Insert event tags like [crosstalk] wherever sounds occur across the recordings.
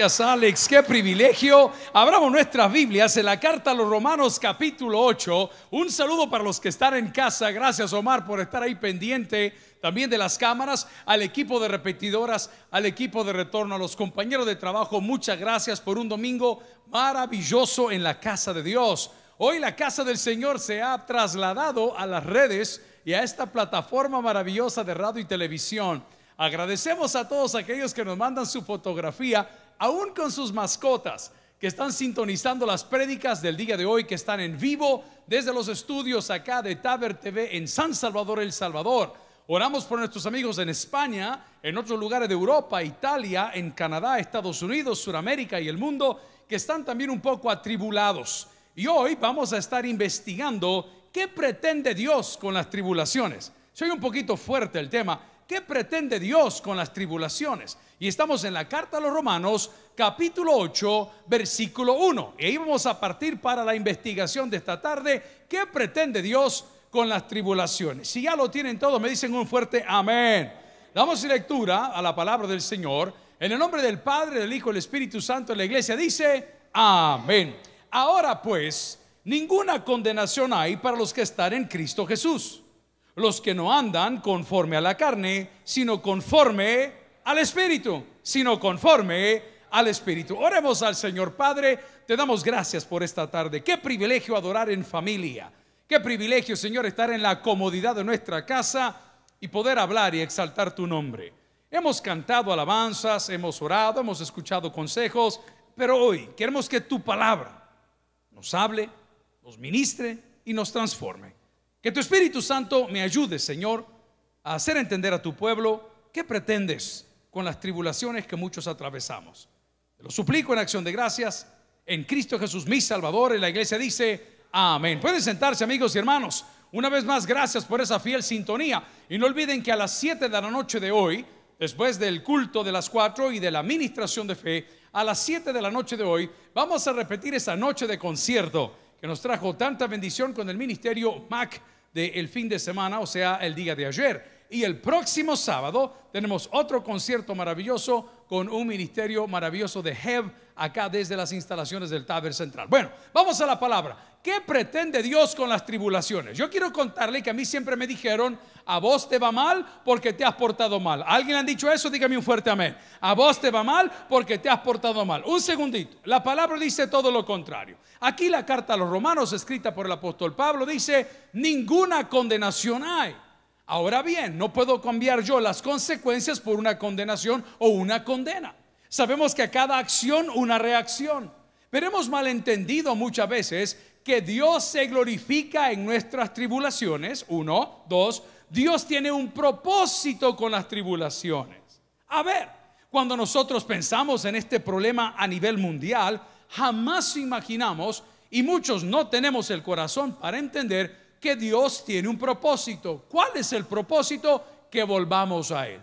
Gracias Alex, qué privilegio. Abramos nuestras Biblias en la carta a los Romanos capítulo 8. Un saludo para los que están en casa. Gracias Omar por estar ahí pendiente también de las cámaras, al equipo de repetidoras, al equipo de retorno, a los compañeros de trabajo. Muchas gracias por un domingo maravilloso en la casa de Dios. Hoy la casa del Señor se ha trasladado a las redes y a esta plataforma maravillosa de radio y televisión. Agradecemos a todos aquellos que nos mandan su fotografía aún con sus mascotas que están sintonizando las prédicas del día de hoy, que están en vivo desde los estudios acá de Taber TV en San Salvador, El Salvador. Oramos por nuestros amigos en España, en otros lugares de Europa, Italia, en Canadá, Estados Unidos, Sudamérica y el mundo, que están también un poco atribulados. Y hoy vamos a estar investigando qué pretende Dios con las tribulaciones. Soy un poquito fuerte el tema, ¿Qué pretende Dios con las tribulaciones? Y estamos en la carta a los Romanos, capítulo 8, versículo 1. ahí vamos a partir para la investigación de esta tarde. ¿Qué pretende Dios con las tribulaciones? Si ya lo tienen todo, me dicen un fuerte amén. Damos lectura a la palabra del Señor. En el nombre del Padre, del Hijo y del Espíritu Santo, la iglesia dice amén. Ahora pues, ninguna condenación hay para los que están en Cristo Jesús los que no andan conforme a la carne, sino conforme al Espíritu, sino conforme al Espíritu. Oremos al Señor Padre, te damos gracias por esta tarde. Qué privilegio adorar en familia. Qué privilegio, Señor, estar en la comodidad de nuestra casa y poder hablar y exaltar tu nombre. Hemos cantado alabanzas, hemos orado, hemos escuchado consejos, pero hoy queremos que tu palabra nos hable, nos ministre y nos transforme. Que tu Espíritu Santo me ayude, Señor, a hacer entender a tu pueblo qué pretendes con las tribulaciones que muchos atravesamos. Te lo suplico en acción de gracias en Cristo Jesús, mi Salvador. Y la iglesia dice, amén. Pueden sentarse, amigos y hermanos. Una vez más, gracias por esa fiel sintonía. Y no olviden que a las 7 de la noche de hoy, después del culto de las 4 y de la administración de fe, a las 7 de la noche de hoy, vamos a repetir esa noche de concierto que nos trajo tanta bendición con el ministerio MAC del fin de semana, o sea, el día de ayer. Y el próximo sábado tenemos otro concierto maravilloso con un ministerio maravilloso de HEV acá desde las instalaciones del Taber Central. Bueno, vamos a la palabra. ¿Qué pretende Dios con las tribulaciones? Yo quiero contarle que a mí siempre me dijeron, a vos te va mal porque te has portado mal. ¿Alguien ha han dicho eso? Dígame un fuerte amén. A vos te va mal porque te has portado mal. Un segundito. La palabra dice todo lo contrario. Aquí la carta a los romanos escrita por el apóstol Pablo dice, ninguna condenación hay. Ahora bien, no puedo cambiar yo las consecuencias por una condenación o una condena. Sabemos que a cada acción una reacción. Pero hemos malentendido muchas veces que Dios se glorifica en nuestras tribulaciones. Uno, dos, Dios tiene un propósito con las tribulaciones. A ver, cuando nosotros pensamos en este problema a nivel mundial, jamás imaginamos, y muchos no tenemos el corazón para entender, que Dios tiene un propósito. ¿Cuál es el propósito? Que volvamos a Él.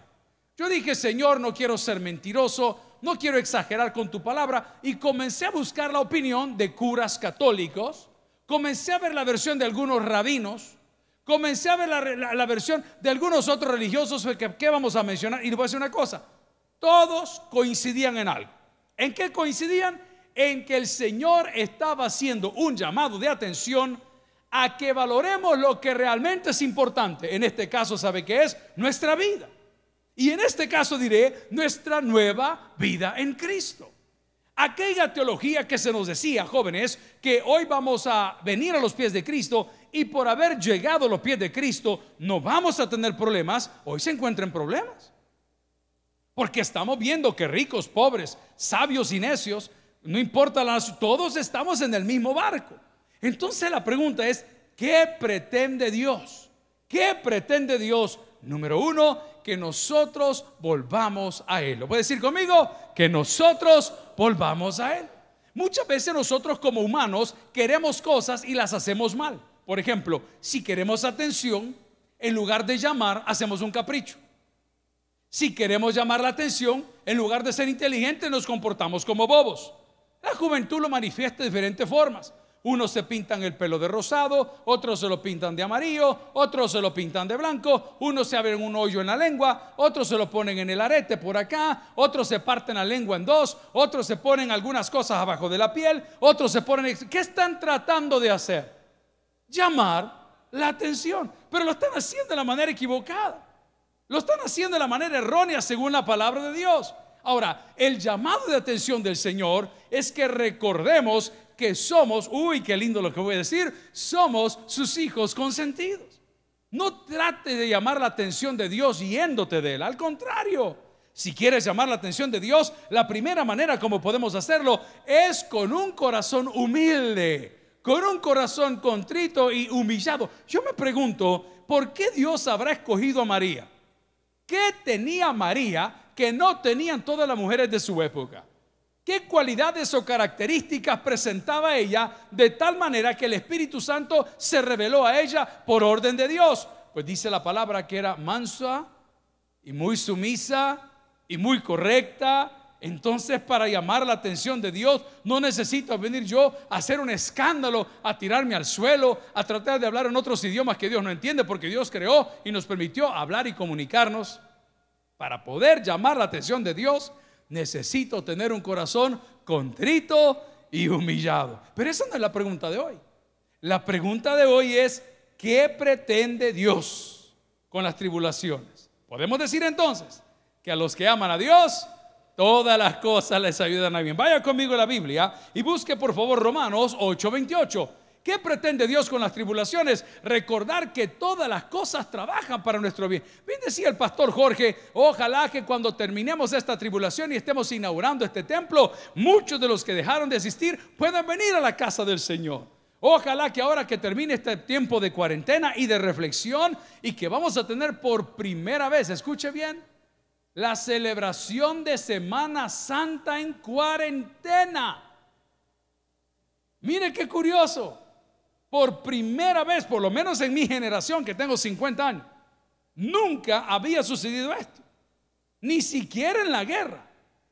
Yo dije, Señor, no quiero ser mentiroso, no quiero exagerar con tu palabra, y comencé a buscar la opinión de curas católicos, comencé a ver la versión de algunos rabinos, comencé a ver la, versión de algunos otros religiosos que, vamos a mencionar, y les voy a decir una cosa, todos coincidían en algo. ¿En qué coincidían? En que el Señor estaba haciendo un llamado de atención a que valoremos lo que realmente es importante. En este caso, ¿sabe que es? Nuestra vida. Y en este caso diré nuestra nueva vida en Cristo. Aquella teología que se nos decía, jóvenes, que hoy vamos a venir a los pies de Cristo y por haber llegado a los pies de Cristo no vamos a tener problemas, hoy se encuentran problemas. Porque estamos viendo que ricos, pobres, sabios y necios, no importa las, todos estamos en el mismo barco. Entonces la pregunta es, ¿qué pretende Dios? ¿Qué pretende Dios número uno, que nosotros volvamos a Él. ¿Lo puede decir conmigo? Que nosotros volvamos a Él. Muchas veces nosotros como humanos queremos cosas y las hacemos mal. Por ejemplo, si queremos atención, en lugar de llamar, hacemos un capricho. Si queremos llamar la atención, en lugar de ser inteligentes, nos comportamos como bobos. La juventud lo manifiesta de diferentes formas. Unos se pintan el pelo de rosado, otros se lo pintan de amarillo, otros se lo pintan de blanco, unos se abren un hoyo en la lengua, otros se lo ponen en el arete por acá, otros se parten la lengua en dos, otros se ponen algunas cosas abajo de la piel, otros se ponen... ¿Qué están tratando de hacer? Llamar la atención, pero lo están haciendo de la manera equivocada. Lo están haciendo de la manera errónea según la palabra de Dios. Ahora, el llamado de atención del Señor es que recordemos que somos, uy, qué lindo lo que voy a decir, somos sus hijos consentidos. No trate de llamar la atención de Dios yéndote de él, al contrario. Si quieres llamar la atención de Dios, la primera manera como podemos hacerlo es con un corazón humilde, con un corazón contrito y humillado. Yo me pregunto, ¿por qué Dios habrá escogido a María? ¿Qué tenía María que no tenían todas las mujeres de su época? ¿Qué cualidades o características presentaba ella de tal manera que el Espíritu Santo se reveló a ella por orden de Dios? Pues dice la palabra que era mansa y muy sumisa y muy correcta. Entonces para llamar la atención de Dios no necesito venir yo a hacer un escándalo, a tirarme al suelo, a tratar de hablar en otros idiomas que Dios no entiende porque Dios creó y nos permitió hablar y comunicarnos. Para poder llamar la atención de Dios Necesito tener un corazón contrito y humillado. Pero esa no es la pregunta de hoy. La pregunta de hoy es, ¿qué pretende Dios con las tribulaciones? Podemos decir entonces que a los que aman a Dios, todas las cosas les ayudan a bien. Vaya conmigo a la Biblia y busque por favor Romanos 8:28. ¿Qué pretende Dios con las tribulaciones? Recordar que todas las cosas trabajan para nuestro bien. Bien decía el pastor Jorge, ojalá que cuando terminemos esta tribulación y estemos inaugurando este templo, muchos de los que dejaron de asistir puedan venir a la casa del Señor. Ojalá que ahora que termine este tiempo de cuarentena y de reflexión y que vamos a tener por primera vez, escuche bien, la celebración de Semana Santa en cuarentena. Mire qué curioso por primera vez, por lo menos en mi generación, que tengo 50 años, nunca había sucedido esto. Ni siquiera en la guerra.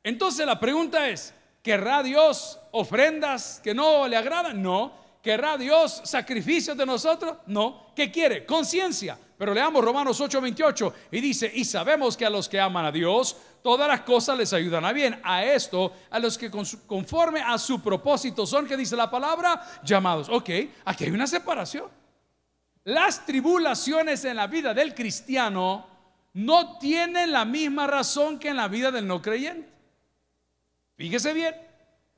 Entonces la pregunta es, ¿querrá Dios ofrendas que no le agradan? No. ¿Querrá Dios sacrificios de nosotros? No. ¿Qué quiere? Conciencia. Pero leamos Romanos 8:28 y dice, y sabemos que a los que aman a Dios, todas las cosas les ayudan a bien. A esto, a los que conforme a su propósito son, que dice la palabra, llamados. Ok, aquí hay una separación. Las tribulaciones en la vida del cristiano no tienen la misma razón que en la vida del no creyente. Fíjese bien,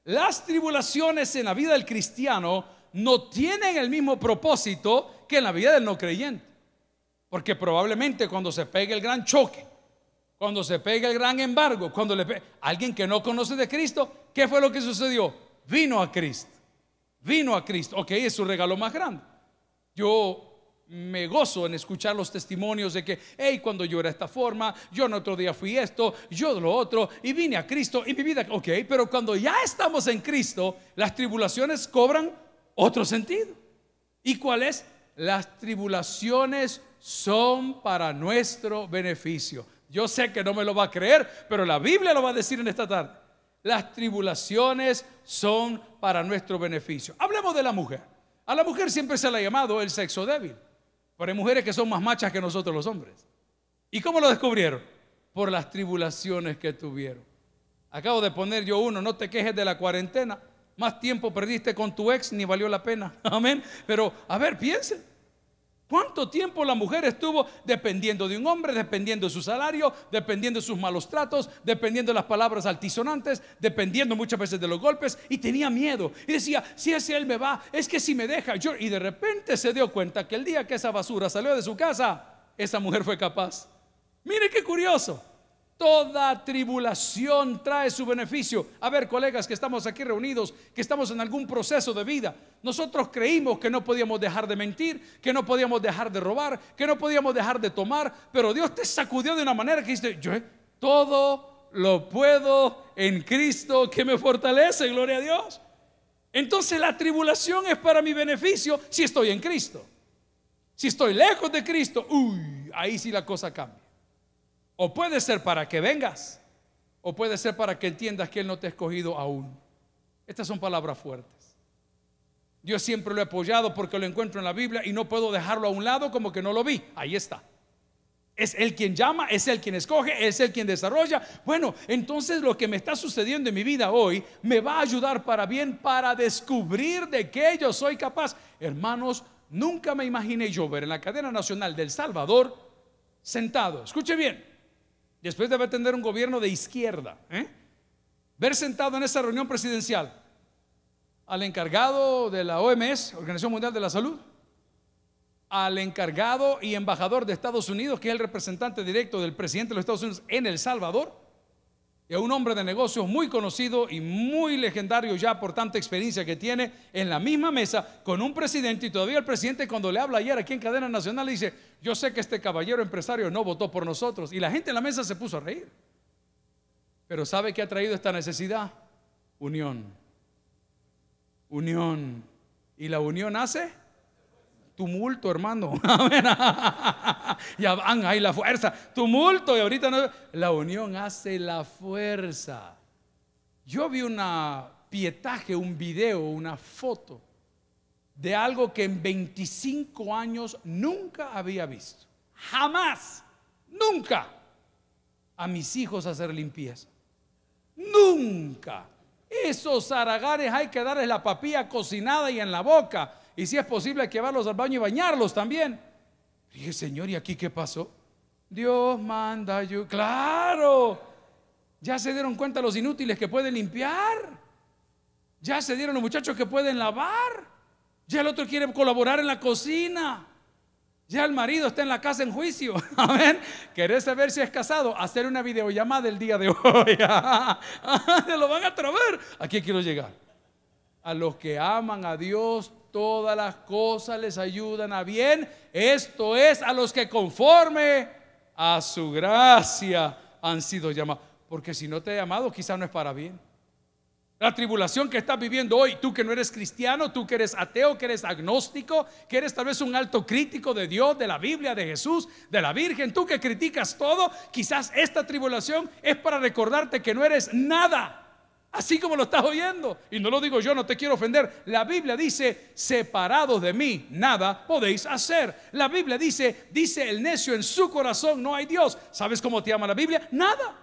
las tribulaciones en la vida del cristiano no tienen el mismo propósito que en la vida del no creyente. Porque probablemente cuando se pegue el gran choque cuando se pega el gran embargo, cuando le alguien que no conoce de Cristo, ¿qué fue lo que sucedió? Vino a Cristo. Vino a Cristo. Ok, es su regalo más grande. Yo me gozo en escuchar los testimonios de que, hey, cuando yo era esta forma, yo en otro día fui esto, yo lo otro, y vine a Cristo y mi vida, ok, pero cuando ya estamos en Cristo, las tribulaciones cobran otro sentido. ¿Y cuál es? Las tribulaciones son para nuestro beneficio. Yo sé que no me lo va a creer, pero la Biblia lo va a decir en esta tarde. Las tribulaciones son para nuestro beneficio. Hablemos de la mujer. A la mujer siempre se la ha llamado el sexo débil. Pero hay mujeres que son más machas que nosotros los hombres. ¿Y cómo lo descubrieron? Por las tribulaciones que tuvieron. Acabo de poner yo uno, no te quejes de la cuarentena. Más tiempo perdiste con tu ex, ni valió la pena. [laughs] Amén. Pero, a ver, piensen. ¿Cuánto tiempo la mujer estuvo dependiendo de un hombre, dependiendo de su salario, dependiendo de sus malos tratos, dependiendo de las palabras altisonantes, dependiendo muchas veces de los golpes? Y tenía miedo. Y decía, si ese él me va, es que si me deja, yo... Y de repente se dio cuenta que el día que esa basura salió de su casa, esa mujer fue capaz. Mire qué curioso. Toda tribulación trae su beneficio. A ver, colegas que estamos aquí reunidos, que estamos en algún proceso de vida, nosotros creímos que no podíamos dejar de mentir, que no podíamos dejar de robar, que no podíamos dejar de tomar, pero Dios te sacudió de una manera que dice, yo eh, todo lo puedo en Cristo que me fortalece, gloria a Dios. Entonces la tribulación es para mi beneficio si estoy en Cristo. Si estoy lejos de Cristo, uy, ahí sí la cosa cambia. O puede ser para que vengas, o puede ser para que entiendas que Él no te ha escogido aún. Estas son palabras fuertes. Yo siempre lo he apoyado porque lo encuentro en la Biblia y no puedo dejarlo a un lado como que no lo vi. Ahí está. Es Él quien llama, es Él quien escoge, es Él quien desarrolla. Bueno, entonces lo que me está sucediendo en mi vida hoy me va a ayudar para bien, para descubrir de qué yo soy capaz. Hermanos, nunca me imaginé yo ver en la cadena nacional del Salvador sentado, escuche bien, después de haber tenido un gobierno de izquierda, ¿eh? ver sentado en esa reunión presidencial al encargado de la OMS, Organización Mundial de la Salud, al encargado y embajador de Estados Unidos, que es el representante directo del presidente de los Estados Unidos en El Salvador, es un hombre de negocios muy conocido y muy legendario ya por tanta experiencia que tiene en la misma mesa con un presidente y todavía el presidente cuando le habla ayer aquí en cadena nacional le dice, yo sé que este caballero empresario no votó por nosotros y la gente en la mesa se puso a reír. Pero ¿sabe qué ha traído esta necesidad? Unión. Unión. ¿Y la unión hace? Tumulto, hermano. ya [laughs] van ahí la fuerza. Tumulto. Y ahorita no. La unión hace la fuerza. Yo vi una pietaje, un video, una foto de algo que en 25 años nunca había visto. Jamás, nunca. A mis hijos hacer limpieza. Nunca. Esos aragares hay que darles la papilla cocinada y en la boca y si es posible hay que llevarlos al baño y bañarlos también. dije, Señor, ¿y aquí qué pasó? Dios manda yo. Claro, ya se dieron cuenta los inútiles que pueden limpiar. Ya se dieron los muchachos que pueden lavar. Ya el otro quiere colaborar en la cocina. Ya el marido está en la casa en juicio. [laughs] Amén. ¿Querés saber si es casado? Hacer una videollamada el día de hoy. [laughs] Te lo van a traer. Aquí quiero llegar? A los que aman a Dios, todas las cosas les ayudan a bien, esto es a los que conforme a su gracia han sido llamados. Porque si no te he llamado, quizás no es para bien. La tribulación que estás viviendo hoy, tú que no eres cristiano, tú que eres ateo, que eres agnóstico, que eres tal vez un alto crítico de Dios, de la Biblia, de Jesús, de la Virgen, tú que criticas todo, quizás esta tribulación es para recordarte que no eres nada. Así como lo estás oyendo. Y no lo digo yo, no te quiero ofender. La Biblia dice, separados de mí, nada podéis hacer. La Biblia dice, dice el necio en su corazón, no hay Dios. ¿Sabes cómo te llama la Biblia? Nada.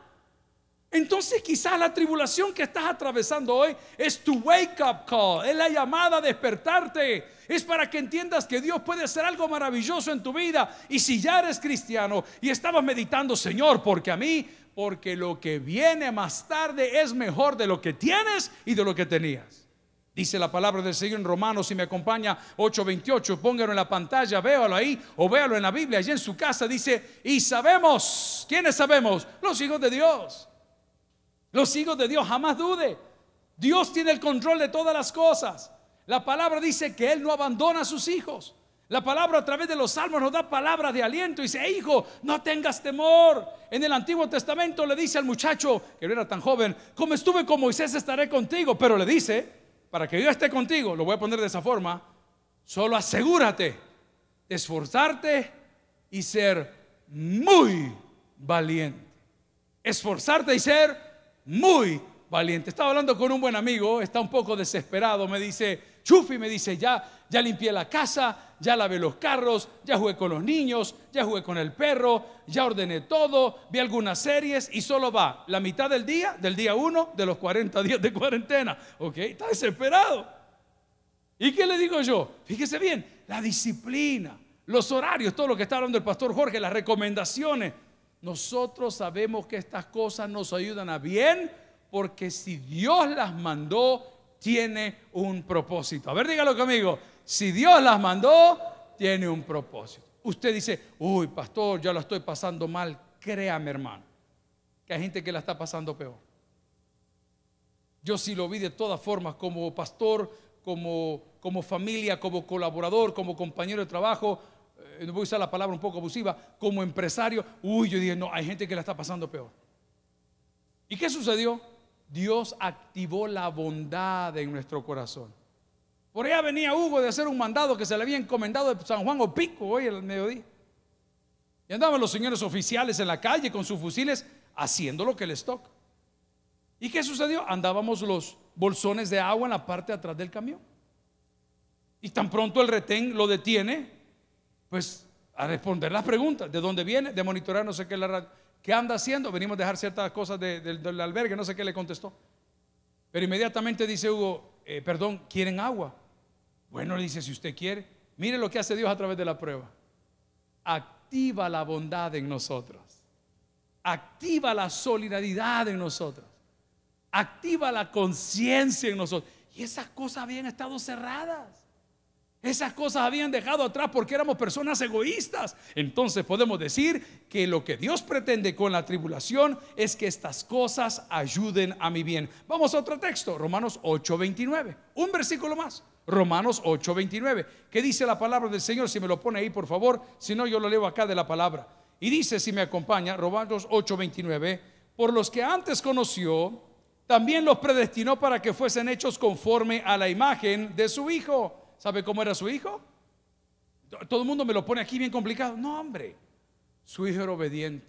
Entonces quizás la tribulación que estás atravesando hoy es tu wake up call, es la llamada a despertarte. Es para que entiendas que Dios puede hacer algo maravilloso en tu vida. Y si ya eres cristiano y estabas meditando, Señor, porque a mí porque lo que viene más tarde es mejor de lo que tienes y de lo que tenías. Dice la palabra del Señor en Romanos, si me acompaña 8:28, póngalo en la pantalla, véalo ahí o véalo en la Biblia, allí en su casa, dice, y sabemos, ¿quiénes sabemos? Los hijos de Dios. Los hijos de Dios, jamás dude. Dios tiene el control de todas las cosas. La palabra dice que Él no abandona a sus hijos. La palabra a través de los salmos nos da palabra de aliento. Y dice, hijo, no tengas temor. En el Antiguo Testamento le dice al muchacho, que no era tan joven, como estuve con Moisés estaré contigo. Pero le dice, para que yo esté contigo, lo voy a poner de esa forma, solo asegúrate de esforzarte y ser muy valiente. Esforzarte y ser muy valiente. Estaba hablando con un buen amigo, está un poco desesperado, me dice, Chufi, me dice, ya, ya limpié la casa ya lavé los carros, ya jugué con los niños, ya jugué con el perro, ya ordené todo, vi algunas series y solo va la mitad del día, del día uno, de los 40 días de cuarentena. ¿Ok? Está desesperado. ¿Y qué le digo yo? Fíjese bien, la disciplina, los horarios, todo lo que está hablando el pastor Jorge, las recomendaciones. Nosotros sabemos que estas cosas nos ayudan a bien porque si Dios las mandó, tiene un propósito. A ver, dígalo conmigo. Si Dios las mandó, tiene un propósito. Usted dice, uy, pastor, ya lo estoy pasando mal. Créame, hermano, que hay gente que la está pasando peor. Yo sí lo vi de todas formas como pastor, como, como familia, como colaborador, como compañero de trabajo, No eh, voy a usar la palabra un poco abusiva, como empresario. Uy, yo dije, no, hay gente que la está pasando peor. ¿Y qué sucedió? Dios activó la bondad en nuestro corazón. Por allá venía Hugo de hacer un mandado que se le había encomendado de San Juan o Pico hoy al mediodía. Y andaban los señores oficiales en la calle con sus fusiles haciendo lo que les toca. ¿Y qué sucedió? Andábamos los bolsones de agua en la parte de atrás del camión. Y tan pronto el retén lo detiene, pues a responder las preguntas, ¿de dónde viene? De monitorar, no sé qué la radio. ¿qué anda haciendo? Venimos a dejar ciertas cosas del albergue, no sé qué le contestó. Pero inmediatamente dice Hugo, eh, perdón, ¿quieren agua? Bueno, le dice, si usted quiere, mire lo que hace Dios a través de la prueba. Activa la bondad en nosotros. Activa la solidaridad en nosotros. Activa la conciencia en nosotros. Y esas cosas habían estado cerradas. Esas cosas habían dejado atrás porque éramos personas egoístas. Entonces podemos decir que lo que Dios pretende con la tribulación es que estas cosas ayuden a mi bien. Vamos a otro texto, Romanos 8:29. Un versículo más. Romanos 8:29. ¿Qué dice la palabra del Señor? Si me lo pone ahí, por favor. Si no, yo lo leo acá de la palabra. Y dice, si me acompaña, Romanos 8:29, por los que antes conoció, también los predestinó para que fuesen hechos conforme a la imagen de su Hijo ¿Sabe cómo era su hijo? Todo el mundo me lo pone aquí bien complicado. No, hombre. Su hijo era obediente.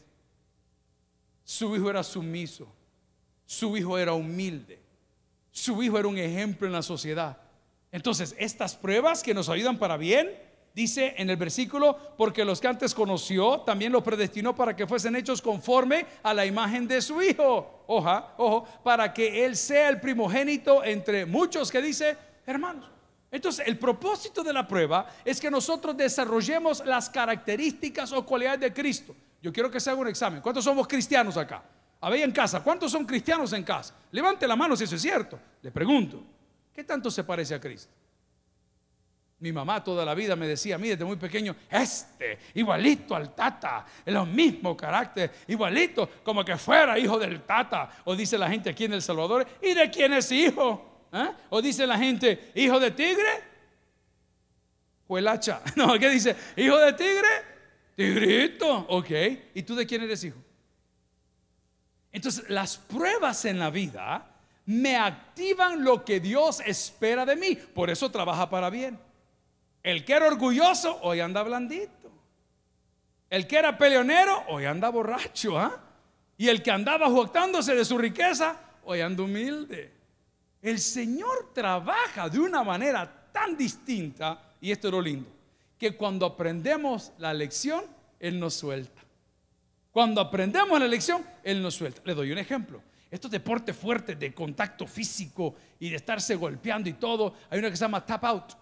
Su hijo era sumiso. Su hijo era humilde. Su hijo era un ejemplo en la sociedad. Entonces, estas pruebas que nos ayudan para bien, dice en el versículo, porque los que antes conoció, también los predestinó para que fuesen hechos conforme a la imagen de su hijo. Oja, ojo, para que él sea el primogénito entre muchos que dice, hermanos. Entonces, el propósito de la prueba es que nosotros desarrollemos las características o cualidades de Cristo. Yo quiero que se haga un examen. ¿Cuántos somos cristianos acá? A ver en casa, ¿cuántos son cristianos en casa? Levante la mano si eso es cierto. Le pregunto, ¿qué tanto se parece a Cristo? Mi mamá toda la vida me decía a mí desde muy pequeño, este, igualito al tata, el mismo carácter, igualito como que fuera hijo del tata, o dice la gente aquí en El Salvador, ¿y de quién es hijo? ¿Ah? O dice la gente, hijo de tigre, o el hacha [laughs] No, ¿qué dice? Hijo de tigre, tigrito. Ok, ¿y tú de quién eres hijo? Entonces, las pruebas en la vida me activan lo que Dios espera de mí. Por eso trabaja para bien. El que era orgulloso, hoy anda blandito. El que era peleonero, hoy anda borracho. ¿ah? Y el que andaba jactándose de su riqueza, hoy anda humilde. El Señor trabaja de una manera tan distinta, y esto es lo lindo, que cuando aprendemos la lección, Él nos suelta. Cuando aprendemos la lección, Él nos suelta. Le doy un ejemplo. Estos deportes fuertes de contacto físico y de estarse golpeando y todo, hay una que se llama tap out.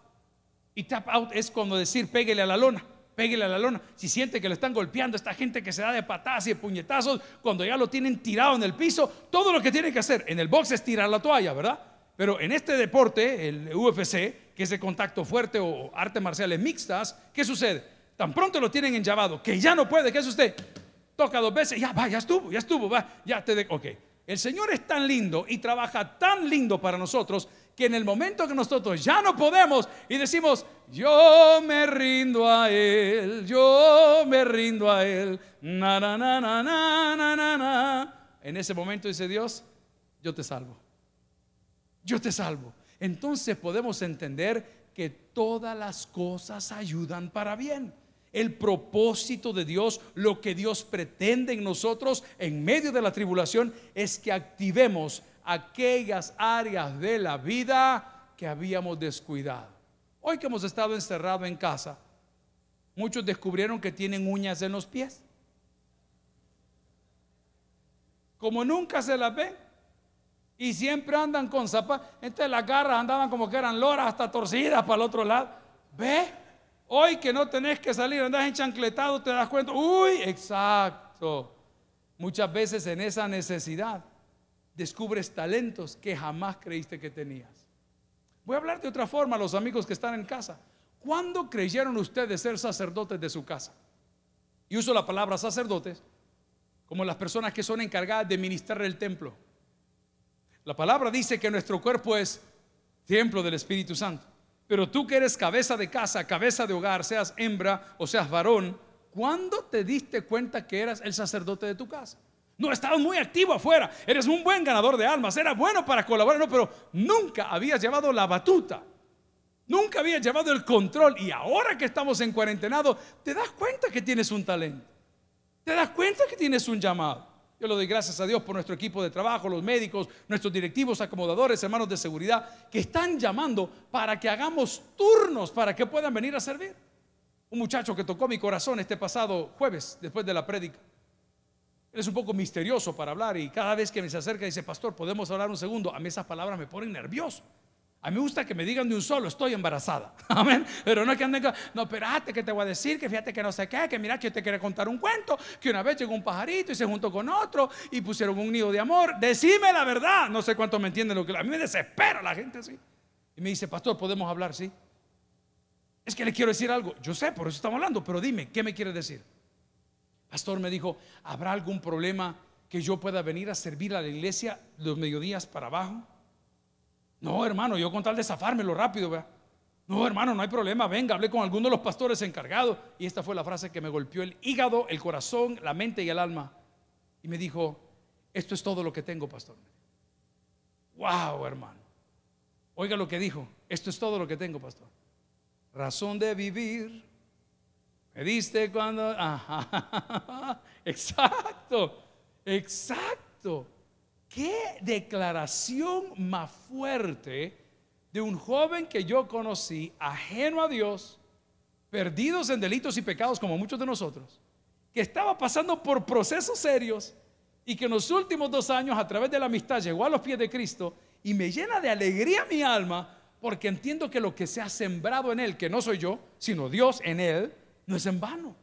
Y tap out es cuando decir pégale a la lona, pégale a la lona. Si siente que lo están golpeando, esta gente que se da de patadas y de puñetazos, cuando ya lo tienen tirado en el piso, todo lo que tiene que hacer en el box es tirar la toalla, ¿verdad? Pero en este deporte, el UFC, que es de contacto fuerte o artes marciales mixtas, ¿qué sucede? Tan pronto lo tienen en llamado, que ya no puede, ¿qué es usted? Toca dos veces, ya va, ya estuvo, ya estuvo, va, ya te de... Ok, el Señor es tan lindo y trabaja tan lindo para nosotros que en el momento que nosotros ya no podemos y decimos, yo me rindo a Él, yo me rindo a Él, na, na, na, na, na, na, na, en ese momento dice Dios, yo te salvo yo te salvo. Entonces podemos entender que todas las cosas ayudan para bien. El propósito de Dios, lo que Dios pretende en nosotros en medio de la tribulación, es que activemos aquellas áreas de la vida que habíamos descuidado. Hoy que hemos estado encerrados en casa, muchos descubrieron que tienen uñas en los pies. Como nunca se las ven, y siempre andan con zapatos. Entonces las garras andaban como que eran loras hasta torcidas para el otro lado. ¿Ve? Hoy que no tenés que salir, andás enchancletado, te das cuenta. Uy, exacto. Muchas veces en esa necesidad descubres talentos que jamás creíste que tenías. Voy a hablar de otra forma a los amigos que están en casa. ¿Cuándo creyeron ustedes ser sacerdotes de su casa? Y uso la palabra sacerdotes como las personas que son encargadas de ministrar el templo. La palabra dice que nuestro cuerpo es templo del Espíritu Santo. Pero tú que eres cabeza de casa, cabeza de hogar, seas hembra o seas varón, ¿cuándo te diste cuenta que eras el sacerdote de tu casa? No, estabas muy activo afuera, eres un buen ganador de almas, era bueno para colaborar, no, pero nunca habías llevado la batuta, nunca habías llevado el control y ahora que estamos en cuarentenado, te das cuenta que tienes un talento, te das cuenta que tienes un llamado. Yo le doy gracias a Dios por nuestro equipo de trabajo, los médicos, nuestros directivos, acomodadores, hermanos de seguridad, que están llamando para que hagamos turnos para que puedan venir a servir. Un muchacho que tocó mi corazón este pasado jueves, después de la prédica. Él es un poco misterioso para hablar y cada vez que me se acerca dice, pastor, ¿podemos hablar un segundo? A mí esas palabras me ponen nervioso. A mí me gusta que me digan de un solo, estoy embarazada. [laughs] Amén. Pero no que anden no, espérate ah, que te voy a decir, que fíjate que no sé qué, que mira que yo te quiero contar un cuento, que una vez llegó un pajarito y se juntó con otro y pusieron un nido de amor. Decime la verdad. No sé cuánto me entienden lo que a mí me desespera la gente así. Y me dice, "Pastor, podemos hablar, sí." Es que le quiero decir algo. Yo sé, por eso estamos hablando, pero dime, ¿qué me quieres decir? Pastor me dijo, ¿habrá algún problema que yo pueda venir a servir a la iglesia los mediodías para abajo? No, hermano, yo con tal de zafármelo rápido, No, hermano, no hay problema, venga, hablé con alguno de los pastores encargados. Y esta fue la frase que me golpeó el hígado, el corazón, la mente y el alma. Y me dijo, esto es todo lo que tengo, pastor. Wow, hermano. Oiga lo que dijo, esto es todo lo que tengo, pastor. Razón de vivir. Me diste cuando... [laughs] exacto, exacto. ¿Qué declaración más fuerte de un joven que yo conocí, ajeno a Dios, perdidos en delitos y pecados como muchos de nosotros, que estaba pasando por procesos serios y que en los últimos dos años a través de la amistad llegó a los pies de Cristo y me llena de alegría mi alma porque entiendo que lo que se ha sembrado en él, que no soy yo, sino Dios en él, no es en vano.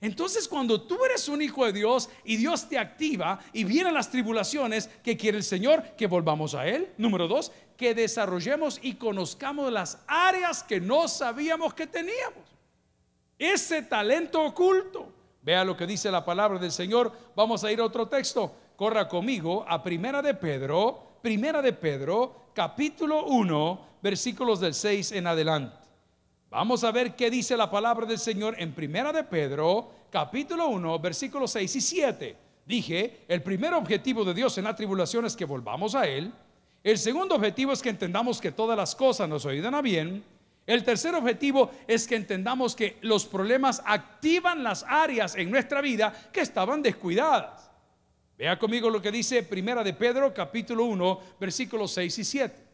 Entonces cuando tú eres un hijo de Dios y Dios te activa y vienen las tribulaciones, que quiere el Señor? Que volvamos a Él. Número dos, que desarrollemos y conozcamos las áreas que no sabíamos que teníamos. Ese talento oculto. Vea lo que dice la palabra del Señor. Vamos a ir a otro texto. Corra conmigo a Primera de Pedro, Primera de Pedro, capítulo 1, versículos del 6 en adelante. Vamos a ver qué dice la palabra del Señor en Primera de Pedro, capítulo 1, versículos 6 y 7. Dije, el primer objetivo de Dios en la tribulación es que volvamos a Él. El segundo objetivo es que entendamos que todas las cosas nos ayudan a bien. El tercer objetivo es que entendamos que los problemas activan las áreas en nuestra vida que estaban descuidadas. Vea conmigo lo que dice Primera de Pedro, capítulo 1, versículos 6 y 7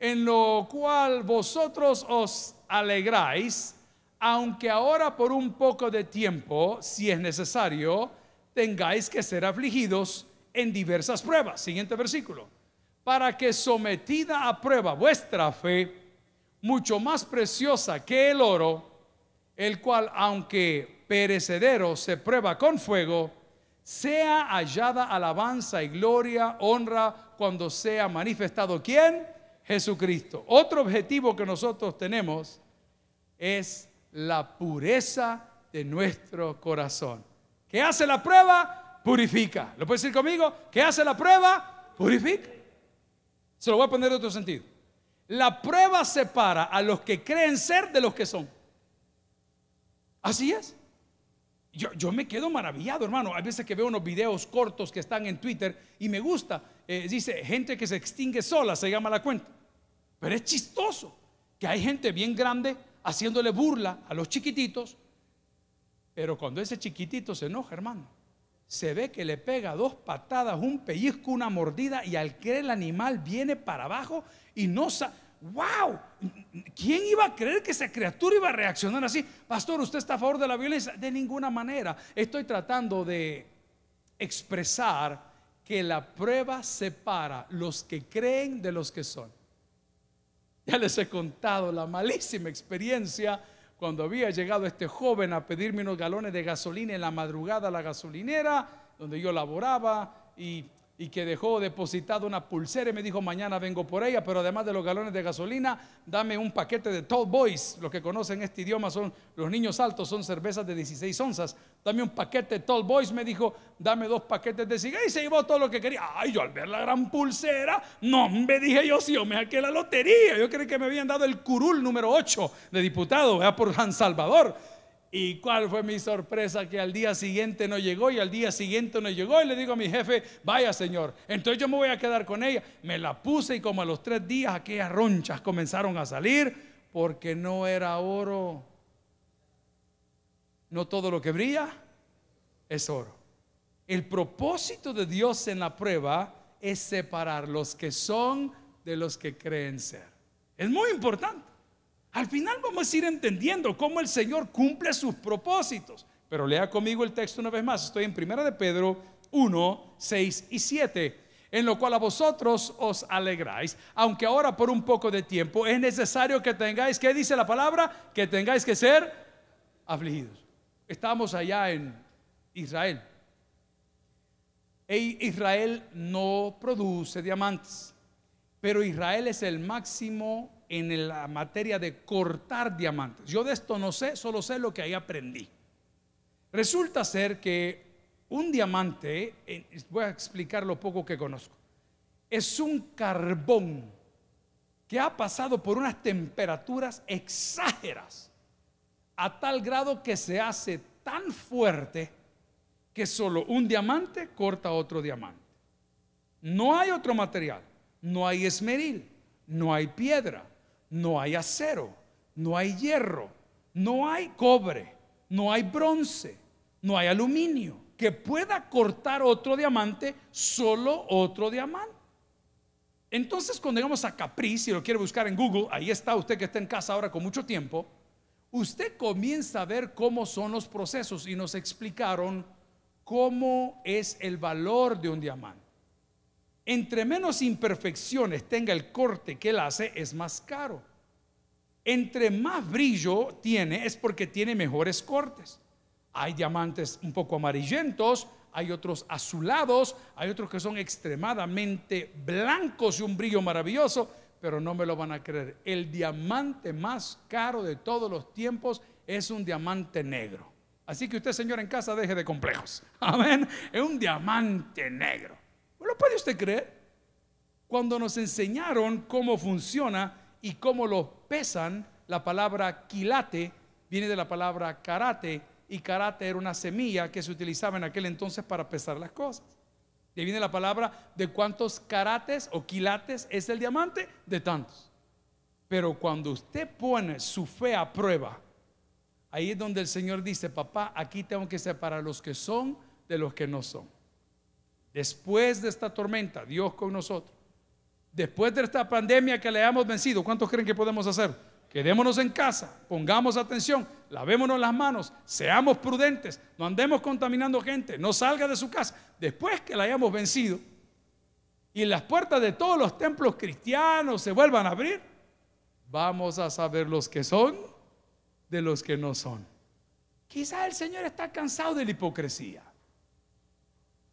en lo cual vosotros os alegráis, aunque ahora por un poco de tiempo, si es necesario, tengáis que ser afligidos en diversas pruebas. Siguiente versículo. Para que sometida a prueba vuestra fe, mucho más preciosa que el oro, el cual aunque perecedero se prueba con fuego, sea hallada alabanza y gloria, honra, cuando sea manifestado quién? Jesucristo. Otro objetivo que nosotros tenemos es la pureza de nuestro corazón. que hace la prueba? Purifica. ¿Lo puedes decir conmigo? ¿Qué hace la prueba? Purifica. Se lo voy a poner de otro sentido. La prueba separa a los que creen ser de los que son. Así es. Yo, me quedo maravillado, hermano. Hay veces que veo unos videos cortos que están en Twitter y me gusta. Eh, dice, gente que se extingue sola, se llama la cuenta. Pero es chistoso que hay gente bien grande haciéndole burla a los chiquititos, pero cuando ese chiquitito se enoja, hermano, se ve que le pega dos patadas, un pellizco, una mordida y al creer el animal viene para abajo y no sabe. ¡Wow! ¿Quién iba a creer que esa criatura iba a reaccionar así? Pastor, ¿usted está a favor de la violencia? De ninguna manera. Estoy tratando de expresar que la prueba separa los que creen de los que son. Ya les he contado la malísima experiencia cuando había llegado este joven a pedirme unos galones de gasolina en la madrugada a la gasolinera, donde yo laboraba, y y que dejó depositada una pulsera y me dijo, mañana vengo por ella, pero además de los galones de gasolina, dame un paquete de Tall Boys. Los que conocen este idioma son los niños altos, son cervezas de 16 onzas. Dame un paquete de Tall Boys, me dijo, dame dos paquetes de cigarros. Y se llevó todo lo que quería. Ay, yo al ver la gran pulsera, no, me dije yo, si yo me saqué la lotería. Yo creí que me habían dado el curul número 8 de diputado, vea por San Salvador. ¿Y cuál fue mi sorpresa? Que al día siguiente no llegó y al día siguiente no llegó. Y le digo a mi jefe, vaya señor, entonces yo me voy a quedar con ella. Me la puse y como a los tres días aquellas ronchas comenzaron a salir porque no era oro. No todo lo que brilla es oro. El propósito de Dios en la prueba es separar los que son de los que creen ser. Es muy importante. Al final vamos a ir entendiendo cómo el Señor cumple sus propósitos. Pero lea conmigo el texto una vez más. Estoy en 1 de Pedro 1, 6 y 7 en lo cual a vosotros os alegráis, aunque ahora por un poco de tiempo es necesario que tengáis, ¿qué dice la palabra? Que tengáis que ser afligidos. Estamos allá en Israel. E Israel no produce diamantes, pero Israel es el máximo en la materia de cortar diamantes. Yo de esto no sé, solo sé lo que ahí aprendí. Resulta ser que un diamante, voy a explicar lo poco que conozco, es un carbón que ha pasado por unas temperaturas Exageras a tal grado que se hace tan fuerte que solo un diamante corta otro diamante. No hay otro material, no hay esmeril, no hay piedra, no hay acero, no hay hierro, no hay cobre, no hay bronce, no hay aluminio. Que pueda cortar otro diamante, solo otro diamante. Entonces, cuando llegamos a Capri, si lo quiere buscar en Google, ahí está usted que está en casa ahora con mucho tiempo, usted comienza a ver cómo son los procesos y nos explicaron cómo es el valor de un diamante. Entre menos imperfecciones tenga el corte que él hace, es más caro. Entre más brillo tiene, es porque tiene mejores cortes. Hay diamantes un poco amarillentos, hay otros azulados, hay otros que son extremadamente blancos y un brillo maravilloso, pero no me lo van a creer. El diamante más caro de todos los tiempos es un diamante negro. Así que usted, señor, en casa deje de complejos. [laughs] Amén. Es un diamante negro puede usted creer? Cuando nos enseñaron cómo funciona y cómo lo pesan, la palabra quilate viene de la palabra karate y karate era una semilla que se utilizaba en aquel entonces para pesar las cosas. y viene la palabra de cuántos karates o quilates es el diamante, de tantos. Pero cuando usted pone su fe a prueba, ahí es donde el Señor dice, papá, aquí tengo que separar los que son de los que no son. Después de esta tormenta, Dios con nosotros. Después de esta pandemia que le hayamos vencido, ¿cuántos creen que podemos hacer? Quedémonos en casa, pongamos atención, lavémonos las manos, seamos prudentes, no andemos contaminando gente, no salga de su casa. Después que la hayamos vencido y las puertas de todos los templos cristianos se vuelvan a abrir, vamos a saber los que son de los que no son. Quizás el Señor está cansado de la hipocresía.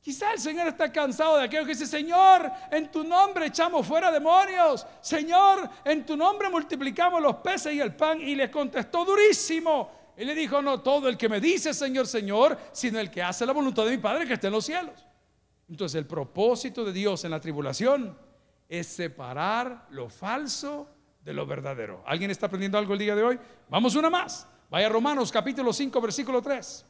Quizá el Señor está cansado de aquello que dice, Señor, en tu nombre echamos fuera demonios. Señor, en tu nombre multiplicamos los peces y el pan. Y le contestó durísimo. Él le dijo, no todo el que me dice, Señor, Señor, sino el que hace la voluntad de mi Padre que está en los cielos. Entonces el propósito de Dios en la tribulación es separar lo falso de lo verdadero. ¿Alguien está aprendiendo algo el día de hoy? Vamos una más. Vaya Romanos capítulo 5, versículo 3.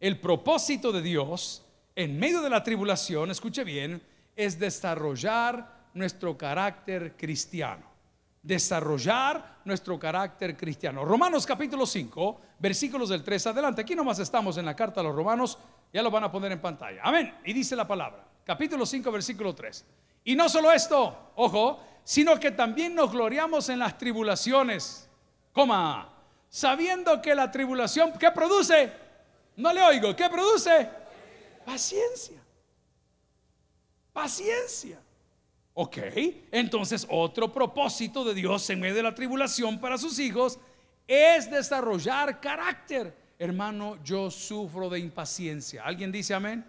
El propósito de Dios en medio de la tribulación, escuche bien, es desarrollar nuestro carácter cristiano. Desarrollar nuestro carácter cristiano. Romanos capítulo 5, versículos del 3 adelante. Aquí nomás estamos en la carta a los romanos, ya lo van a poner en pantalla. Amén. Y dice la palabra, capítulo 5, versículo 3. Y no solo esto, ojo, sino que también nos gloriamos en las tribulaciones. Coma, sabiendo que la tribulación, ¿qué produce? No le oigo, ¿qué produce? Paciencia. Paciencia. Ok, entonces otro propósito de Dios en medio de la tribulación para sus hijos es desarrollar carácter. Hermano, yo sufro de impaciencia. ¿Alguien dice amén?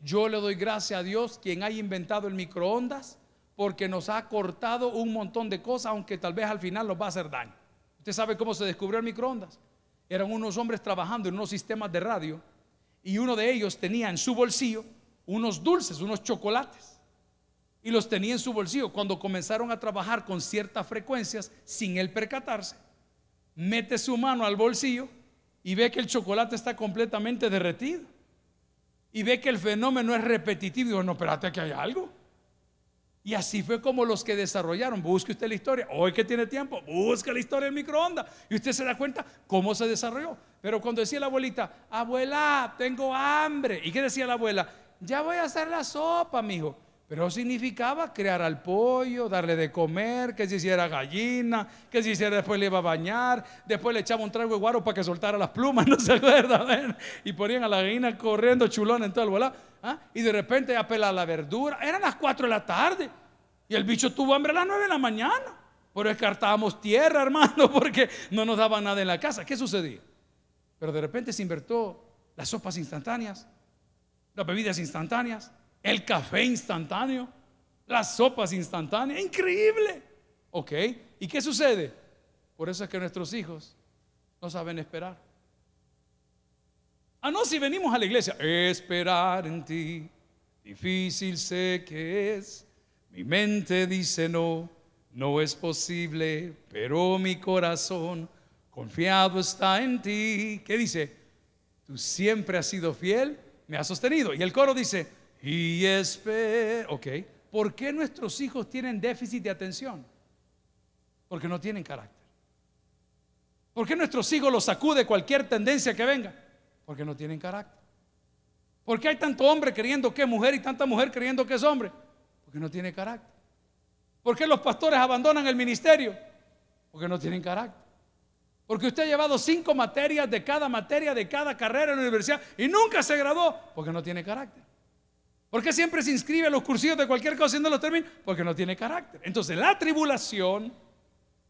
Yo le doy gracias a Dios quien haya inventado el microondas porque nos ha cortado un montón de cosas, aunque tal vez al final nos va a hacer daño. Usted sabe cómo se descubrió el microondas. Eran unos hombres trabajando en unos sistemas de radio y uno de ellos tenía en su bolsillo unos dulces, unos chocolates. Y los tenía en su bolsillo. Cuando comenzaron a trabajar con ciertas frecuencias, sin él percatarse, mete su mano al bolsillo y ve que el chocolate está completamente derretido. Y ve que el fenómeno es repetitivo. Y no, espérate, que hay algo. Y así fue como los que desarrollaron. Busque usted la historia. Hoy que tiene tiempo, busca la historia del microondas. Y usted se da cuenta cómo se desarrolló. Pero cuando decía la abuelita, abuela, tengo hambre. ¿Y qué decía la abuela? Ya voy a hacer la sopa, mijo. Pero significaba crear al pollo, darle de comer, que se hiciera gallina, que se hiciera después le iba a bañar, después le echaba un trago de guaro para que soltara las plumas, [laughs] no se acuerda, y ponían a la gallina corriendo chulona en todo el volado. ¿Ah? Y de repente ya la verdura, eran las 4 de la tarde, y el bicho tuvo hambre a las 9 de la mañana. Pero descartábamos tierra, hermano, [laughs] porque no nos daba nada en la casa. ¿Qué sucedía? Pero de repente se invertó las sopas instantáneas, las bebidas instantáneas, el café instantáneo, las sopas instantáneas, increíble. ¿Ok? ¿Y qué sucede? Por eso es que nuestros hijos no saben esperar. Ah, no, si venimos a la iglesia, esperar en ti, difícil sé que es. Mi mente dice no, no es posible, pero mi corazón confiado está en ti. ¿Qué dice? Tú siempre has sido fiel, me has sostenido. Y el coro dice, y espera. Ok. ¿Por qué nuestros hijos tienen déficit de atención? Porque no tienen carácter. ¿Por qué nuestros hijos los sacude cualquier tendencia que venga? Porque no tienen carácter. ¿Por qué hay tanto hombre creyendo que es mujer y tanta mujer creyendo que es hombre? Porque no tiene carácter. ¿Por qué los pastores abandonan el ministerio? Porque no tienen carácter. Porque usted ha llevado cinco materias de cada materia, de cada carrera en la universidad y nunca se graduó porque no tiene carácter. ¿Por qué siempre se inscribe en los cursillos de cualquier cosa y no los termina? Porque no tiene carácter. Entonces la tribulación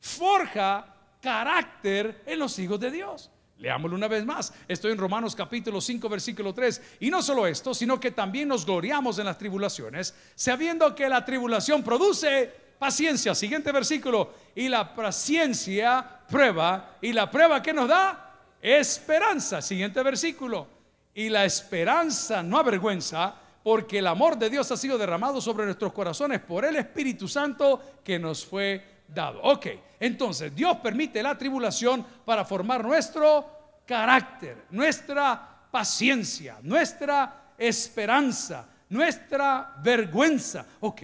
forja carácter en los hijos de Dios. Leámoslo una vez más. Estoy en Romanos capítulo 5, versículo 3. Y no solo esto, sino que también nos gloriamos en las tribulaciones, sabiendo que la tribulación produce paciencia. Siguiente versículo. Y la paciencia prueba. Y la prueba que nos da esperanza. Siguiente versículo. Y la esperanza no avergüenza porque el amor de Dios ha sido derramado sobre nuestros corazones por el Espíritu Santo que nos fue dado. Ok, entonces Dios permite la tribulación para formar nuestro carácter, nuestra paciencia, nuestra esperanza, nuestra vergüenza. Ok,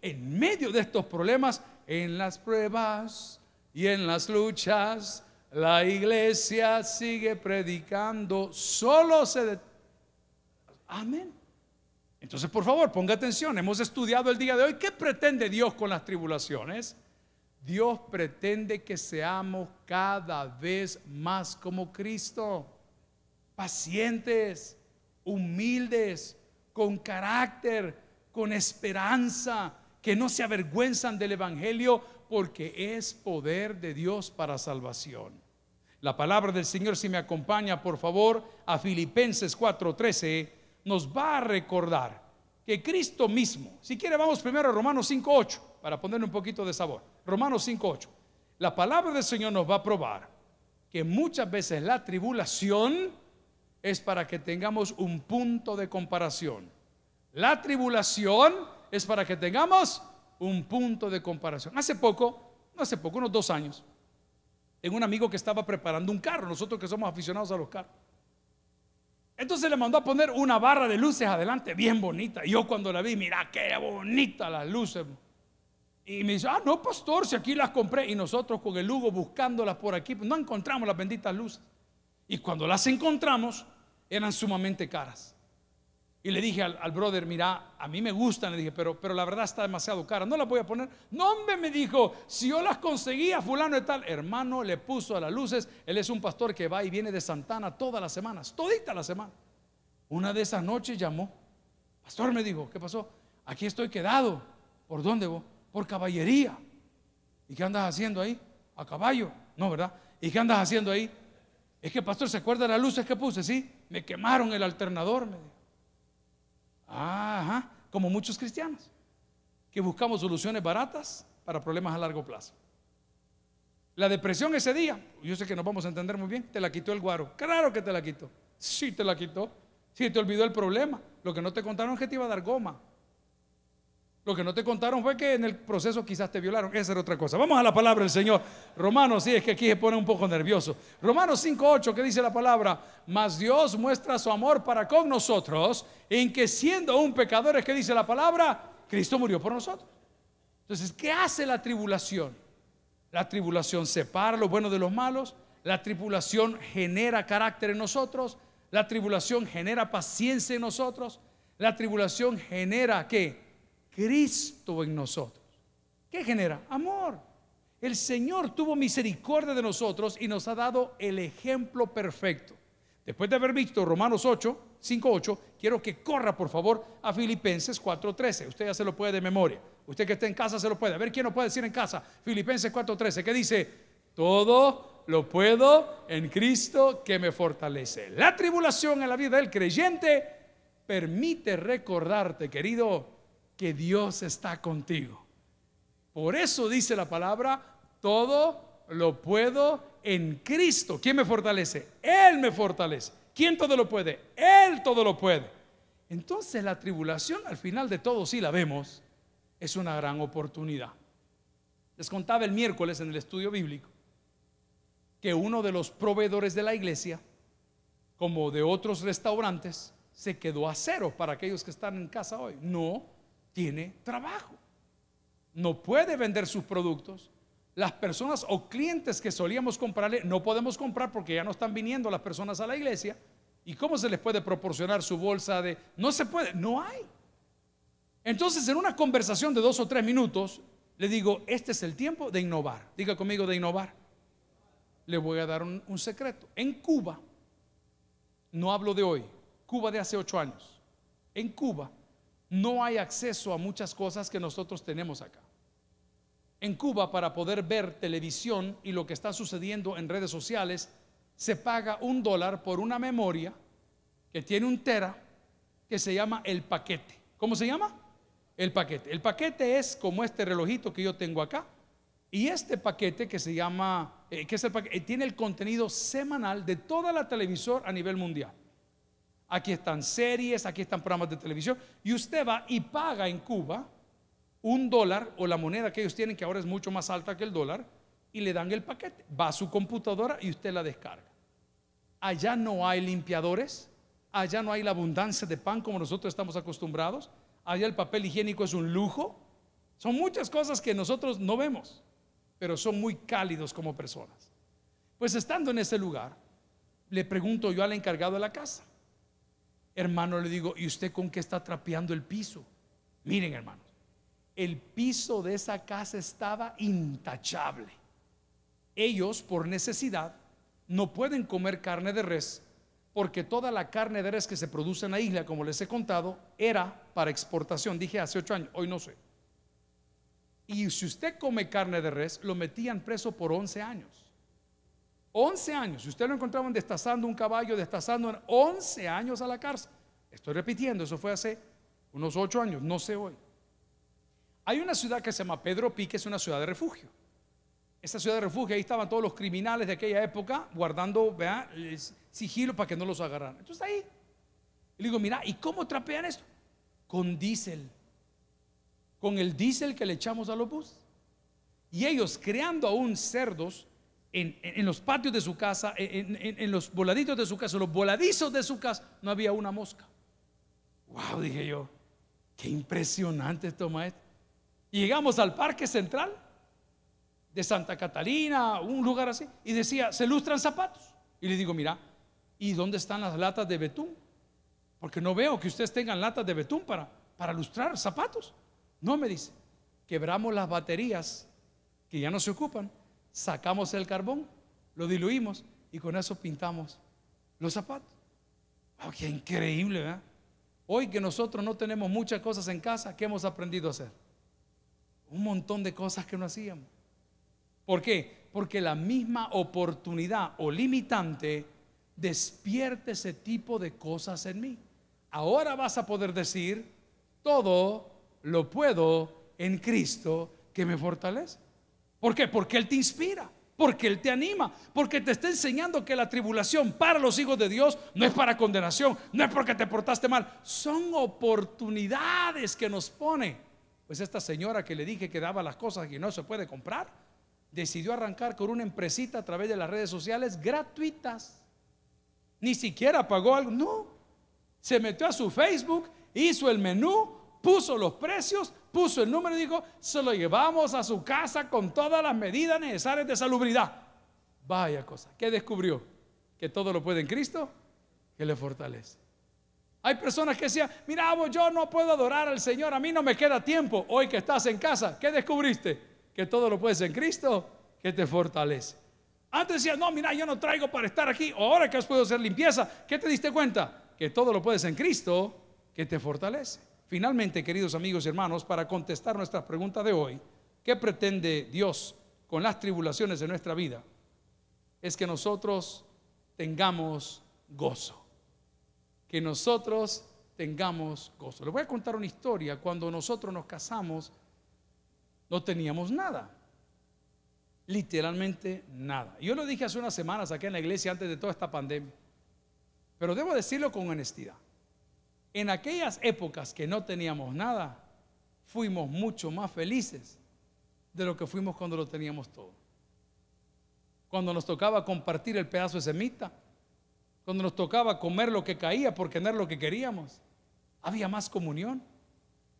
en medio de estos problemas, en las pruebas y en las luchas, la iglesia sigue predicando, solo se... Amén. Entonces, por favor, ponga atención. Hemos estudiado el día de hoy qué pretende Dios con las tribulaciones. Dios pretende que seamos cada vez más como Cristo, pacientes, humildes, con carácter, con esperanza, que no se avergüenzan del Evangelio porque es poder de Dios para salvación. La palabra del Señor, si me acompaña, por favor, a Filipenses 4:13 nos va a recordar que Cristo mismo, si quiere vamos primero a Romanos 5.8, para ponerle un poquito de sabor. Romanos 5.8. La palabra del Señor nos va a probar que muchas veces la tribulación es para que tengamos un punto de comparación. La tribulación es para que tengamos un punto de comparación. Hace poco, no hace poco, unos dos años, en un amigo que estaba preparando un carro, nosotros que somos aficionados a los carros. Entonces le mandó a poner una barra de luces adelante, bien bonita. Y yo cuando la vi, mira qué bonita las luces. Y me dice, ah, no, pastor, si aquí las compré. Y nosotros con el Hugo buscándolas por aquí, pues, no encontramos las benditas luces. Y cuando las encontramos, eran sumamente caras. Y le dije al, brother, mira, a mí me gustan, le dije, pero, pero la verdad está demasiado cara, no la voy a poner. No, hombre, me dijo, si yo las conseguía, fulano y tal, hermano, le puso a las luces, él es un pastor que va y viene de Santana todas las semanas, todita la semana. Una de esas noches llamó, pastor me dijo, ¿qué pasó? Aquí estoy quedado, ¿por dónde vos? Por caballería. ¿Y qué andas haciendo ahí? A caballo, no, ¿verdad? ¿Y qué andas haciendo ahí? Es que, pastor, ¿se acuerda de las luces que puse? Sí, me quemaron el alternador, me dijo. Ajá, como muchos cristianos, que buscamos soluciones baratas para problemas a largo plazo. La depresión ese día, yo sé que nos vamos a entender muy bien, te la quitó el guaro. Claro que te la quitó. Sí, te la quitó. Sí, te olvidó el problema. Lo que no te contaron es que te iba a dar goma. Lo que no te contaron fue que en el proceso quizás te violaron. Esa era otra cosa. Vamos a la palabra del Señor. Romanos, sí, es que aquí se pone un poco nervioso. Romanos 5.8, ¿qué dice la palabra? Mas Dios muestra su amor para con nosotros en que siendo un pecador, es que dice la palabra, Cristo murió por nosotros. Entonces, ¿qué hace la tribulación? La tribulación separa los buenos de los malos. La tribulación genera carácter en nosotros. La tribulación genera paciencia en nosotros. La tribulación genera qué? Cristo en nosotros. ¿Qué genera? Amor. El Señor tuvo misericordia de nosotros y nos ha dado el ejemplo perfecto. Después de haber visto Romanos 8, 5, 8, quiero que corra por favor a Filipenses 4, 13. Usted ya se lo puede de memoria. Usted que está en casa se lo puede. A ver quién no puede decir en casa. Filipenses 4, 13, que dice, todo lo puedo en Cristo que me fortalece. La tribulación en la vida del creyente permite recordarte, querido que Dios está contigo. Por eso dice la palabra, todo lo puedo en Cristo. ¿Quién me fortalece? Él me fortalece. ¿Quién todo lo puede? Él todo lo puede. Entonces la tribulación al final de todo, si la vemos, es una gran oportunidad. Les contaba el miércoles en el estudio bíblico que uno de los proveedores de la iglesia, como de otros restaurantes, se quedó a cero para aquellos que están en casa hoy. No, tiene trabajo. No puede vender sus productos. Las personas o clientes que solíamos comprarle no podemos comprar porque ya no están viniendo las personas a la iglesia. ¿Y cómo se les puede proporcionar su bolsa de... No se puede, no hay. Entonces, en una conversación de dos o tres minutos, le digo, este es el tiempo de innovar. Diga conmigo de innovar. Le voy a dar un, un, secreto. En Cuba, no hablo de hoy, Cuba de hace ocho años. En Cuba, no hay acceso a muchas cosas que nosotros tenemos acá. En Cuba, para poder ver televisión y lo que está sucediendo en redes sociales, se paga un dólar por una memoria que tiene un tera que se llama el paquete. ¿Cómo se llama? El paquete. El paquete es como este relojito que yo tengo acá. Y este paquete que se llama, eh, que es el paquete, eh, tiene el contenido semanal de toda la televisor a nivel mundial aquí están series, aquí están programas de televisión, y usted va y paga en Cuba un dólar o la moneda que ellos tienen, que ahora es mucho más alta que el dólar, y le dan el paquete. Va a su computadora y usted la descarga. Allá no hay limpiadores, allá no hay la abundancia de pan como nosotros estamos acostumbrados, allá el papel higiénico es un lujo. Son muchas cosas que nosotros no vemos, pero son muy cálidos como personas. Pues estando en ese lugar, le pregunto yo al encargado de la casa, hermano, le digo, ¿y usted con qué está trapeando el piso? Miren, hermano el piso de esa casa estaba intachable. Ellos, por necesidad, no pueden comer carne de res, porque toda la carne de res que se produce en la isla, como les he contado, era para exportación. Dije hace ocho años, hoy no sé. Y si usted come carne de res, lo metían preso por 11 años. 11 años. Si usted lo encontraban destazando un caballo, destazando 11 años a la cárcel. Estoy repitiendo, eso fue hace unos 8 años, no sé hoy. Hay una ciudad que se llama Pedro Pique, es una ciudad de refugio. Esa ciudad de refugio, ahí estaban todos los criminales de aquella época guardando ¿verdad? sigilo para que no los agarraran. Entonces ahí. le digo, mira, ¿y cómo trapean esto? Con diésel. Con el diésel que le echamos a los buses. Y ellos, creando aún cerdos, en, en, los patios de su casa, en, los voladitos de su casa, los voladizos de su casa, no había una mosca. ¡Wow! Dije yo, qué impresionante esto, maestro. llegamos al parque central de Santa Catalina, un lugar así, y decía, se lustran zapatos. Y le digo, mira, ¿y dónde están las latas de betún? Porque no veo que ustedes tengan latas de betún para, para lustrar zapatos. No me dice, quebramos las baterías que ya no se ocupan sacamos el carbón, lo diluimos y con eso pintamos los zapatos. Oh, ¡Qué increíble! Hoy que nosotros no tenemos muchas cosas en casa, ¿qué hemos aprendido a hacer? Un montón de cosas que no hacíamos. ¿Por qué? Porque la misma oportunidad o limitante despierta ese tipo de cosas en mí. Ahora vas a poder decir, todo lo puedo en Cristo que me fortalece. ¿Por qué? Porque Él te inspira, porque Él te anima, porque te está enseñando que la tribulación para los hijos de Dios no es para condenación, no es porque te portaste mal, son oportunidades que nos pone. Pues esta señora que le dije que daba las cosas que no se puede comprar, decidió arrancar con una empresita a través de las redes sociales gratuitas. Ni siquiera pagó algo, no. Se metió a su Facebook, hizo el menú, puso los precios, puso el número y dijo, se lo llevamos a su casa con todas las medidas necesarias de salubridad. Vaya cosa, ¿qué descubrió? Que todo lo puede en Cristo, que le fortalece. Hay personas que decían, mira, yo no puedo adorar al Señor, a mí no me queda tiempo. Hoy que estás en casa, ¿qué descubriste? Que todo lo puedes en Cristo, que te fortalece. Antes decías, no, mira, yo no traigo para estar aquí. Ahora que has podido hacer limpieza, ¿qué te diste cuenta? Que todo lo puedes en Cristo, que te fortalece. Finalmente, queridos amigos y hermanos, para contestar nuestra pregunta de hoy, ¿qué pretende Dios con las tribulaciones de nuestra vida? Es que nosotros tengamos gozo. Que nosotros tengamos gozo. Les voy a contar una historia. Cuando nosotros nos casamos, no teníamos nada. Literalmente nada. Yo lo dije hace unas semanas aquí en la iglesia antes de toda esta pandemia. Pero debo decirlo con honestidad. En aquellas épocas que no teníamos nada, fuimos mucho más felices de lo que fuimos cuando lo teníamos todo. Cuando nos tocaba compartir el pedazo de semita, cuando nos tocaba comer lo que caía por tener lo que queríamos, había más comunión.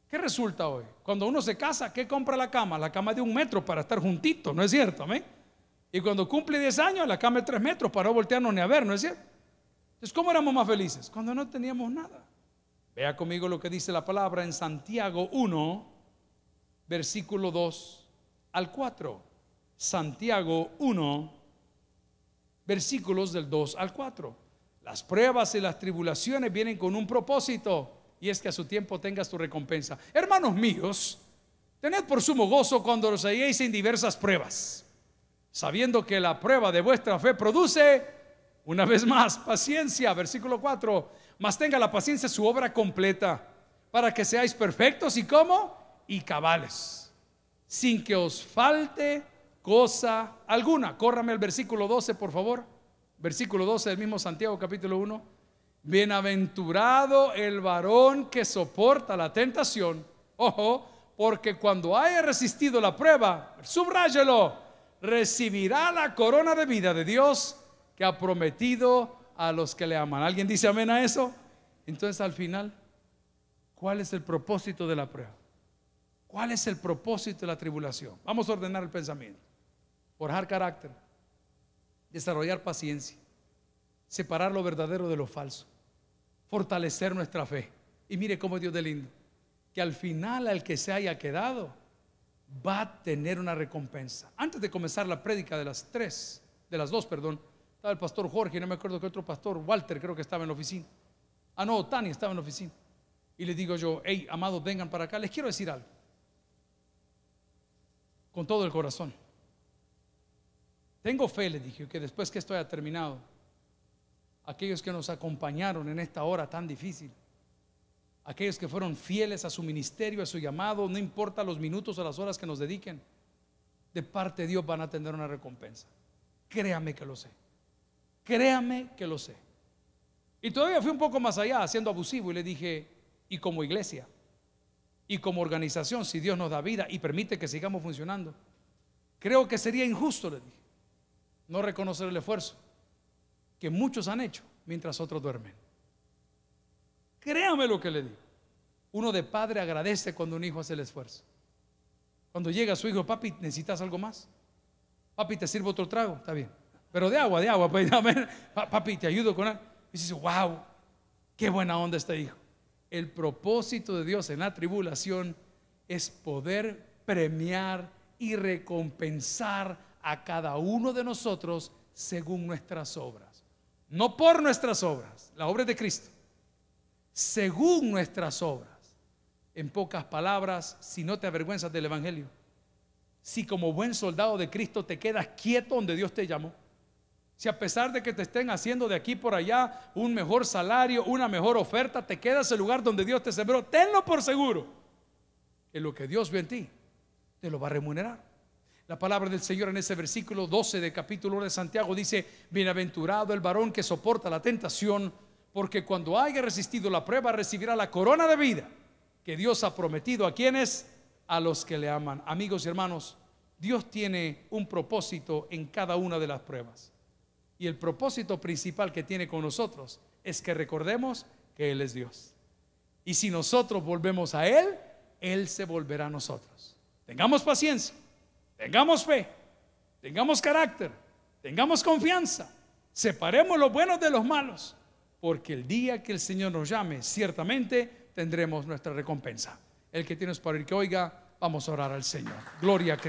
¿Qué resulta hoy? Cuando uno se casa, ¿qué compra la cama? La cama de un metro para estar juntito ¿no es cierto? Y cuando cumple 10 años, la cama de 3 metros para no voltearnos ni a ver, ¿no es cierto? Entonces, ¿cómo éramos más felices? Cuando no teníamos nada. Vea conmigo lo que dice la palabra en Santiago 1, versículo 2 al 4. Santiago 1, versículos del 2 al 4. Las pruebas y las tribulaciones vienen con un propósito y es que a su tiempo tengas tu recompensa. Hermanos míos, tened por sumo gozo cuando los halléis en diversas pruebas, sabiendo que la prueba de vuestra fe produce, una vez más, paciencia, versículo 4 mas tenga la paciencia su obra completa, para que seáis perfectos y como y cabales, sin que os falte cosa alguna. Córrame el versículo 12, por favor. Versículo 12 del mismo Santiago capítulo 1. Bienaventurado el varón que soporta la tentación. Ojo, porque cuando haya resistido la prueba, subráyelo, recibirá la corona de vida de Dios que ha prometido a los que le aman. ¿Alguien dice amén a eso? Entonces al final, ¿cuál es el propósito de la prueba? ¿Cuál es el propósito de la tribulación? Vamos a ordenar el pensamiento, forjar carácter, desarrollar paciencia, separar lo verdadero de lo falso, fortalecer nuestra fe. Y mire cómo Dios de lindo, que al final al que se haya quedado va a tener una recompensa. Antes de comenzar la prédica de las tres, de las dos, perdón, estaba el pastor Jorge, no me acuerdo que otro pastor, Walter creo que estaba en la oficina. Ah, no, Tani estaba en la oficina. Y le digo yo, hey, amados, vengan para acá. Les quiero decir algo. Con todo el corazón. Tengo fe, Le dije, que después que esto haya terminado, aquellos que nos acompañaron en esta hora tan difícil, aquellos que fueron fieles a su ministerio, a su llamado, no importa los minutos o las horas que nos dediquen, de parte de Dios van a tener una recompensa. Créame que lo sé. Créame que lo sé. Y todavía fui un poco más allá, siendo abusivo, y le dije, y como iglesia, y como organización, si Dios nos da vida y permite que sigamos funcionando, creo que sería injusto, le dije, no reconocer el esfuerzo que muchos han hecho mientras otros duermen. Créame lo que le digo. Uno de padre agradece cuando un hijo hace el esfuerzo. Cuando llega su hijo, papi, ¿necesitas algo más? Papi, te sirvo otro trago, está bien. Pero de agua, de agua. Pues, [laughs] Papi, te ayudo con algo. Y dice wow, qué buena onda este hijo. El propósito de Dios en la tribulación es poder premiar y recompensar a cada uno de nosotros según nuestras obras. No por nuestras obras, la obra de Cristo, según nuestras obras. En pocas palabras, si no te avergüenzas del Evangelio, si como buen soldado de Cristo te quedas quieto donde Dios te llamó, si a pesar de que te estén haciendo de aquí por allá un mejor salario, una mejor oferta, te quedas en el lugar donde Dios te sembró, tenlo por seguro. En lo que Dios ve en ti, te lo va a remunerar. La palabra del Señor en ese versículo 12 de capítulo 1 de Santiago dice, bienaventurado el varón que soporta la tentación, porque cuando haya resistido la prueba recibirá la corona de vida que Dios ha prometido a quienes, a los que le aman. Amigos y hermanos, Dios tiene un propósito en cada una de las pruebas. Y el propósito principal que tiene con nosotros es que recordemos que Él es Dios. Y si nosotros volvemos a Él, Él se volverá a nosotros. Tengamos paciencia, tengamos fe, tengamos carácter, tengamos confianza, separemos los buenos de los malos, porque el día que el Señor nos llame, ciertamente tendremos nuestra recompensa. El que tiene para el que oiga, vamos a orar al Señor. Gloria a Cristo.